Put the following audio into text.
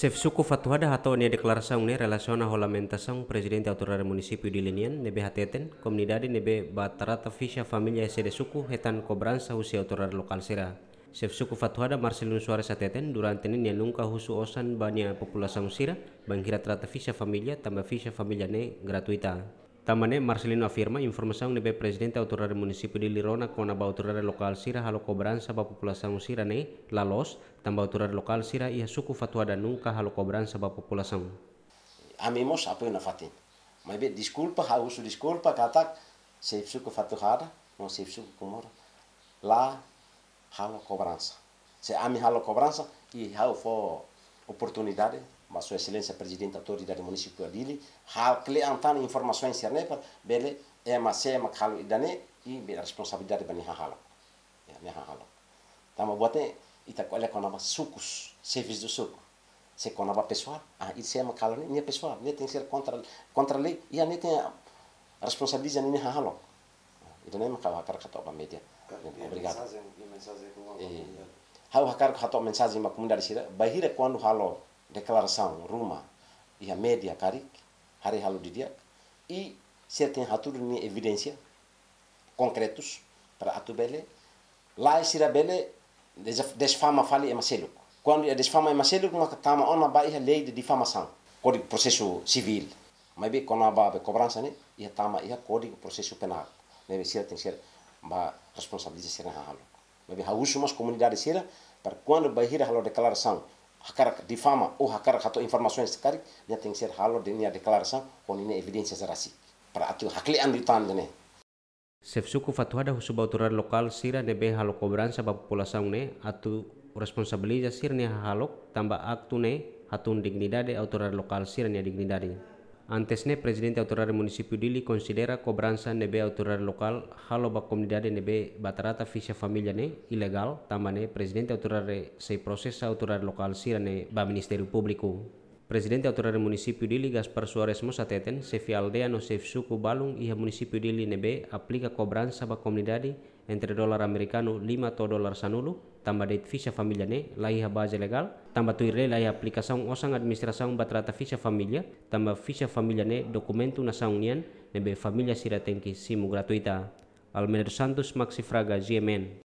Sef suku dah atau deklarasi declaração relasional hala ao presiden atau autoridade munisipi di Linian nebe hateten comunidade nebe batarata tafisha familia sede suku hetan kobran sahusi autoridade lokal sira Sef suku dah Marcelino Suarez hateten durante yang nungka husu osan bania populasi sira bangira trata ficha familia tambah fisha familia ne gratuita. Tamane Marcelino afirma informação nebe presidente autoridade município di Lirona kona a autoridade lokal Sira halo cobrança para a população Sira ne Lalos, também autoridade lokal Sira e suku suku dan nungka halo cobrança para populasi. população. Amemos apa yang nafatin. Mas disculpa desculpa, há disculpa katak se suku fatuada, no se suku kumor. la halo cobrança. Se ami halo cobrança e hau for oportunidade ma sua eccellenza presidenta Toridari municipio Adili, ha cle antan informações cerne par bele e ma se ma khal idane e a responsabilidade bani ha hala. Ya ne ha hala. Tamo bote ita kole konaba sucos, serviço do suco. Se konaba pessoal, ah i se ma calo ne pessoal, ne tem ser contra contra lei, ia ne tem responsabilidade eh, ne ha hala. Idane ma khal hakar khata ba media. Obrigado. Mensagem, mensagem com a comunidade. Hau hakar khata mensagem ma comunidade sira bahira quando halo declaração Ruma e a média Karik, Hari Haludidiak, e certain haturni evidência concretos para Atubele. Lá em Sirabele, desfama fali é Maceluk. Quando a desfama é Maceluk, mas tama ona ba a lei de difamação, código processo civil. Mas bem, quando a cobrança, né? Ia tama ia código processo penal. Né? Certain certain ba responsabilidade será halo. Mas bem, hausu mas comunidade será para quando bahira halo declaração hakara difama oh hakara kato informasyon kari dia tem ser halo de nia deklarasa kon ini evidensia serasi para atu hakli di tan dene Sefsuku da husu autoridade lokal sira nebe halo kobran sebab populasaung ne atu responsabilitas ya sirne halok tambah aktu ne hatun dignidade autoridade lokal sirne dignidade Antesne presidente autoridade municipio dili considera cobrança nebe autoridade local ba comunidade nebe batarata fisia familia ne ilegal presiden presidente autoridade proses processa autoridade local sirane ba Ministério publiku. Presiden autoridade do município de Ili, Gaspar Soares Mossateten, se fialdeia no Sefsuco Balum e a município de Ili Nebe aplica cobrança para a comunidade entre dólar americano 5 to dólar sanulo, tambah de visa família ne, lai base legal, tambah tuirle lai aplicação osang administração batrata visa familia tambah visa família ne documento na nian, nebe família siratenki simu gratuita. Almer Santos Maxi Fraga, GMN.